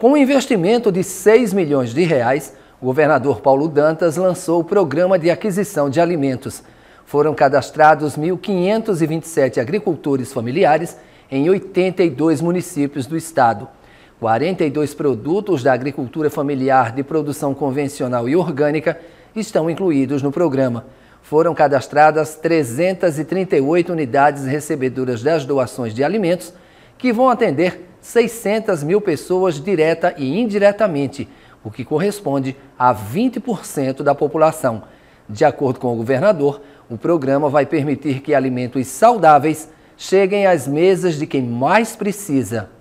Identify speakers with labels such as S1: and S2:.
S1: Com um investimento de 6 milhões de reais, o governador Paulo Dantas lançou o programa de aquisição de alimentos. Foram cadastrados 1.527 agricultores familiares em 82 municípios do estado. 42 produtos da agricultura familiar de produção convencional e orgânica estão incluídos no programa. Foram cadastradas 338 unidades recebedoras das doações de alimentos que vão atender 600 mil pessoas direta e indiretamente, o que corresponde a 20% da população. De acordo com o governador, o programa vai permitir que alimentos saudáveis cheguem às mesas de quem mais precisa.